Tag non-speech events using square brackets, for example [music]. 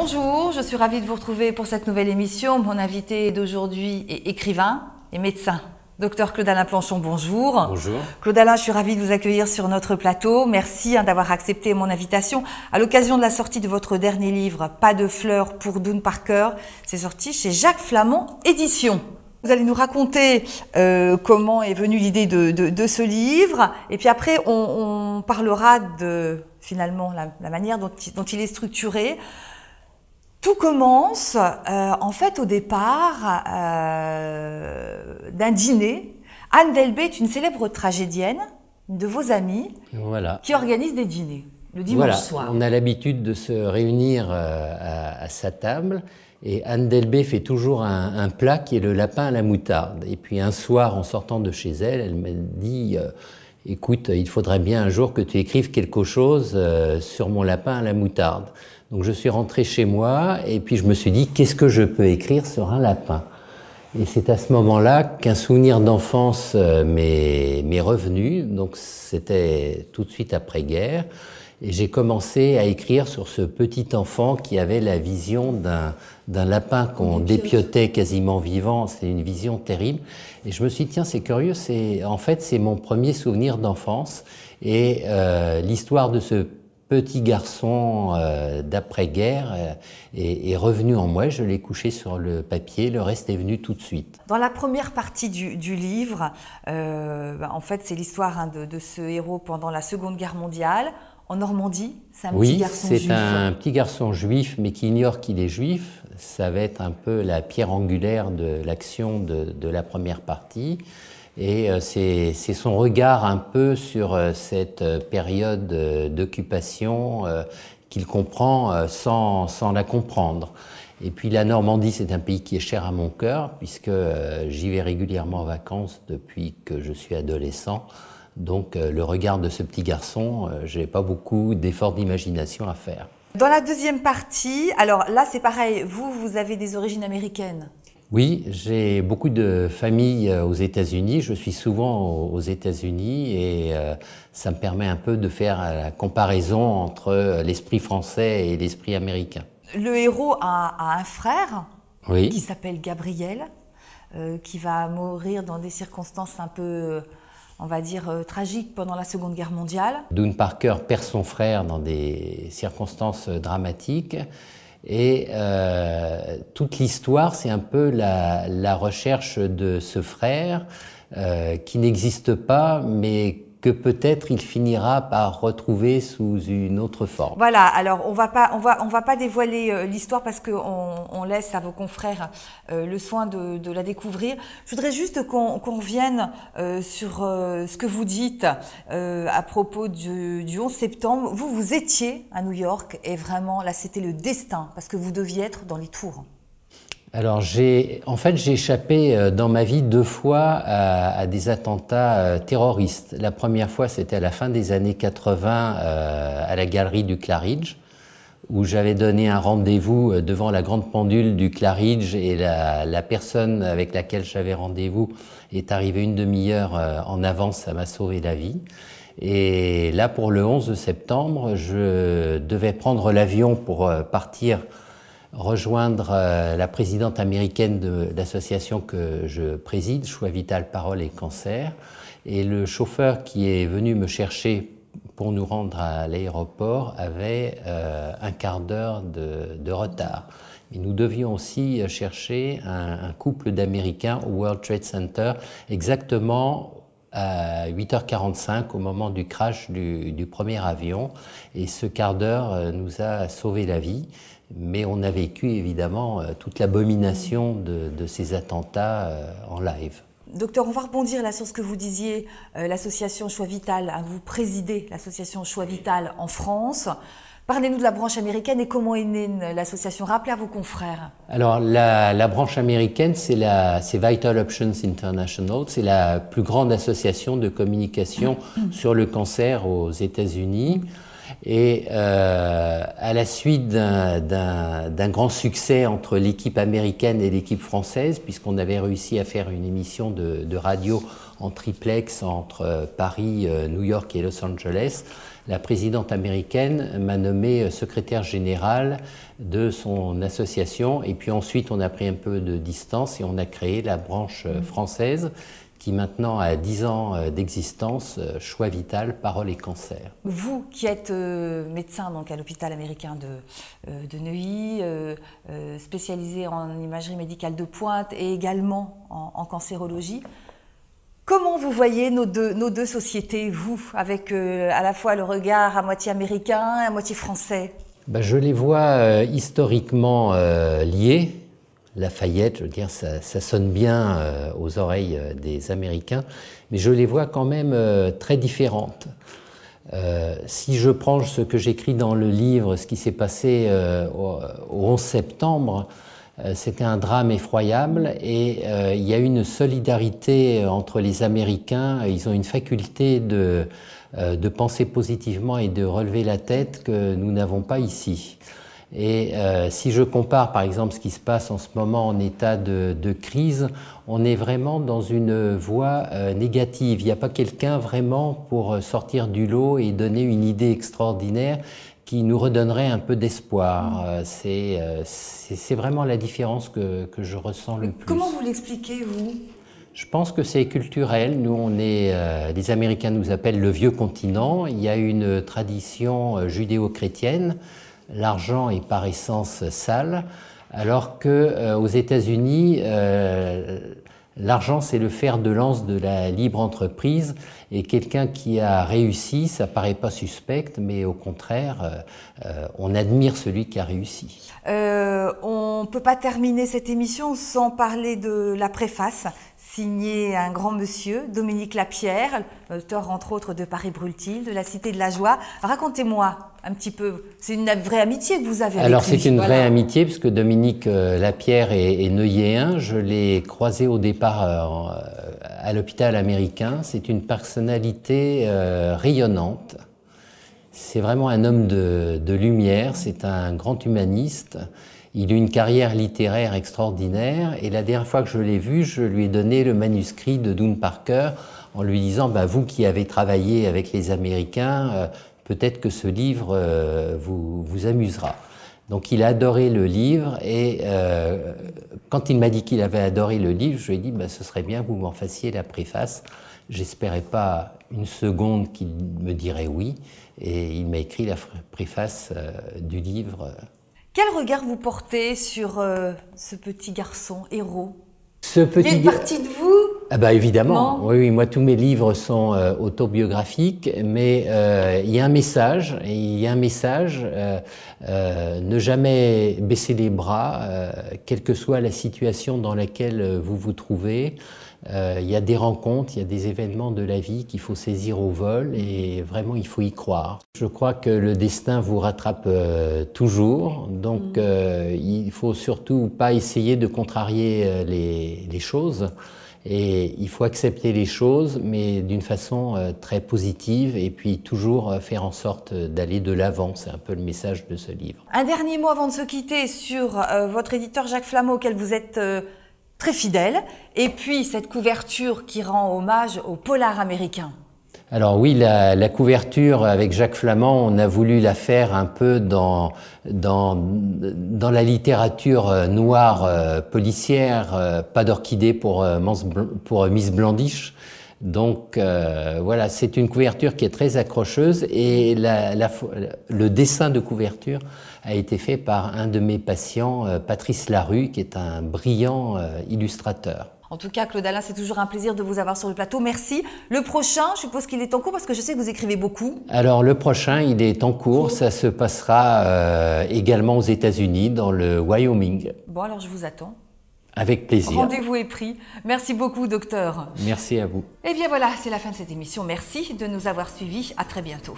Bonjour, je suis ravie de vous retrouver pour cette nouvelle émission. Mon invité d'aujourd'hui est écrivain et médecin. Docteur Claude Alain Planchon, bonjour. Bonjour. Claude Alain, je suis ravie de vous accueillir sur notre plateau. Merci hein, d'avoir accepté mon invitation. À l'occasion de la sortie de votre dernier livre, Pas de fleurs pour Dune Parker, c'est sorti chez Jacques Flamand édition. Vous allez nous raconter euh, comment est venue l'idée de, ce livre, et puis après on, parlera de finalement la, manière dont, il est structuré. Tout commence euh, en fait au départ euh, d'un dîner. Anne Delbé est une célèbre tragédienne de vos amis qui organise des dîners le dimanche soir. On a l'habitude de se réunir euh, à, sa table et Anne Delbé fait toujours un, un, plat qui est le lapin à la moutarde. Et puis un soir, en sortant de chez elle, elle me dit Écoute, il faudrait bien un jour que tu écrives quelque chose sur mon lapin à la moutarde. Donc je suis rentré chez moi et puis je me suis dit qu'est-ce que je peux écrire sur un lapin Et c'est à ce moment-là qu'un souvenir d'enfance euh, m'est, revenu. Donc c'était tout de suite après-guerre. Et j'ai commencé à écrire sur ce petit enfant qui avait la vision d'un, lapin qu'on dépiotait quasiment vivant. C'est une vision terrible. Et je me suis dit, tiens, c'est curieux. C'est, en fait, c'est mon premier souvenir d'enfance. Et euh, l'histoire de ce petit garçon euh, d'après-guerre euh, est, revenu en moi. Je l'ai couché sur le papier, le reste est venu tout de suite. Dans la première partie du, livre, euh, bah, en fait, c'est l'histoire hein, de, ce héros pendant la Seconde Guerre mondiale. En Normandie, c'est un petit garçon juif. Oui, c'est un petit garçon juif, mais qui ignore qu'il est juif. Ça va être un peu la pierre angulaire de l'action de la première partie. Et euh, c'est son regard un peu sur euh, cette euh, période d'occupation qu'il comprend sans, la comprendre. Et puis la Normandie, c'est un pays qui est cher à mon cœur, puisque j'y vais régulièrement en vacances depuis que je suis adolescent. Donc le regard de ce petit garçon, je n'ai pas beaucoup d'efforts d'imagination à faire. Dans la deuxième partie, alors là c'est pareil, vous, vous avez des origines américaines. Oui, j'ai beaucoup de famille euh, aux États-Unis. Je suis souvent aux États-Unis et euh, ça me permet un peu de faire euh, la comparaison entre l'esprit français et l'esprit américain. Le héros a, un frère qui s'appelle Gabriel, qui va mourir dans des circonstances un peu on va dire, tragiques pendant la Seconde Guerre mondiale. Dune Parker perd son frère dans des circonstances dramatiques et euh, toute l'histoire, c'est un peu la, la, recherche de ce frère euh, qui n'existe pas, mais que peut-être il finira par retrouver sous une autre forme. Voilà, alors on va pas, on va, on va pas dévoiler euh, l'histoire parce qu'on laisse à vos confrères euh, le soin de, la découvrir. Je voudrais juste qu'on revienne euh, sur ce que vous dites à propos du, 11 septembre. Vous, vous étiez à New York et vraiment là c'était le destin parce que vous deviez être dans les tours. Alors, j'ai, en fait, j'ai échappé euh, dans ma vie deux fois à, des attentats euh, terroristes. La première fois, c'était à la fin des années 80 euh, à la galerie du Claridge, où j'avais donné un rendez-vous devant la grande pendule du Claridge et la, la personne avec laquelle j'avais rendez-vous est arrivée une demi-heure en avance, ça m'a sauvé la vie. Et là, pour le 11 septembre, je devais prendre l'avion pour partir rejoindre euh, la présidente américaine de l'association que je préside, Choix Vital Parole et Cancer. Et le chauffeur qui est venu me chercher pour nous rendre à l'aéroport avait euh, un quart d'heure de, retard. nous devions aussi chercher un, couple d'Américains au World Trade Center exactement à 8h45 au moment du crash du premier avion. Et ce quart d'heure euh, nous a sauvé la vie mais on a vécu évidemment euh, toute l'abomination de, ces attentats euh, en live. Docteur, on va rebondir là sur ce que vous disiez, euh, l'association Choix Vital, vous présidez l'association Choix Vital en France. Parlez-nous de la branche américaine et comment est née l'association. Rappelez à vos confrères. Alors, la branche américaine, c'est Vital Options International. C'est la plus grande association de communication [coughs] sur le cancer aux États-Unis. Et euh, à la suite d'un grand succès entre l'équipe américaine et l'équipe française, puisqu'on avait réussi à faire une émission de, de radio en triplex entre euh, Paris, euh, New York et Los Angeles, la présidente américaine m'a nommé euh, secrétaire général de son association. Et puis ensuite, on a pris un peu de distance et on a créé la branche française qui maintenant a 10 ans euh, d'existence, euh, Choix vital, Parole et cancer. Vous qui êtes euh, médecin donc à l'hôpital américain de, Neuilly, spécialisé en imagerie médicale de pointe et également en, cancérologie, Comment vous voyez nos deux, nos deux sociétés, vous, avec à la fois le regard à moitié américain et à moitié français ben, Je les vois historiquement liés Lafayette, je veux dire, ça, sonne bien euh, aux oreilles euh, des Américains, mais je les vois quand même euh, très différentes. si je prends ce que j'écris dans le livre, ce qui s'est passé au, 11 septembre, c'était un drame effroyable et il y a une solidarité entre les Américains. Ils ont une faculté de penser positivement et de relever la tête que nous n'avons pas ici. Et euh, si je compare par exemple ce qui se passe en ce moment en état de, crise, on est vraiment dans une voie euh, négative. Il n'y a pas quelqu'un vraiment pour euh, sortir du lot et donner une idée extraordinaire qui nous redonnerait un peu d'espoir. C'est vraiment la différence que, je ressens le plus. Comment vous l'expliquez, vous je pense que c'est culturel. Nous, on est, les Américains nous appellent le vieux continent. Il y a une tradition judéo-chrétienne l'argent est par essence sale, alors que euh, aux États-Unis, euh, l'argent c'est le fer de lance de la libre entreprise et quelqu'un qui a réussi, ça paraît pas suspect, mais au contraire, euh, on admire celui qui a réussi. on ne peut pas terminer cette émission sans parler de la préface signé un grand monsieur, Dominique Lapierre, auteur entre autres de Paris brûle-t-il, de La Cité de la Joie. Racontez-moi un petit peu, c'est une vraie amitié que vous avez avec Alors c'est une vraie amitié puisque Dominique euh, Lapierre est, neuilléen. Je l'ai croisé au départ euh, à l'hôpital américain. C'est une personnalité euh, rayonnante. C'est vraiment un homme de lumière, c'est un grand humaniste. Il a une carrière littéraire extraordinaire et la dernière fois que je l'ai vu, je lui ai donné le manuscrit de Dune Parker en lui disant bah, Vous qui avez travaillé avec les Américains, euh, peut-être que ce livre euh, vous, vous amusera. Donc il a adoré le livre et euh, quand il m'a dit qu'il avait adoré le livre, je lui ai dit bah, Ce serait bien que vous m'en fassiez la préface. J'espérais pas une seconde qu'il me dirait oui et il m'a écrit la préface du livre. Quel regard vous portez sur euh, ce petit garçon héros ce petit... Il de vous ah bah évidemment, oui, moi tous mes livres sont euh, autobiographiques, mais euh, il y a un message, il y a un message, ne jamais baisser les bras, quelle que soit la situation dans laquelle vous vous trouvez, euh, il y a des rencontres, il y a des événements de la vie qu'il faut saisir au vol et vraiment il faut y croire. Je crois que le destin vous rattrape euh, toujours, donc mm. euh, il faut surtout pas essayer de contrarier les, choses. Et il faut accepter les choses, mais d'une façon très positive, et puis toujours faire en sorte d'aller de l'avant. C'est un peu le message de ce livre. Un dernier mot avant de se quitter sur votre éditeur Jacques Flamau, auquel vous êtes très fidèle. Et puis cette couverture qui rend hommage au polar américain. Alors oui, la, couverture avec Jacques Flamand, on a voulu la faire un peu dans, dans, la littérature euh, noire euh, policière, euh, pas d'orchidée pour, Miss Blandiche. Donc voilà, c'est une couverture qui est très accrocheuse et le dessin de couverture a été fait par un de mes patients, euh, Patrice Larue, qui est un brillant euh, illustrateur. En tout cas, Claude Alain, c'est toujours un plaisir de vous avoir sur le plateau. Merci. Le prochain, je suppose qu'il est en cours parce que je sais que vous écrivez beaucoup. Alors, le prochain, il est en cours. Ça se passera euh, également aux États-Unis, dans le Wyoming. Bon, alors je vous attends. Avec plaisir. Rendez-vous est pris. Merci beaucoup, docteur. Merci à vous. Et eh bien voilà, c'est la fin de cette émission. Merci de nous avoir suivis. À très bientôt.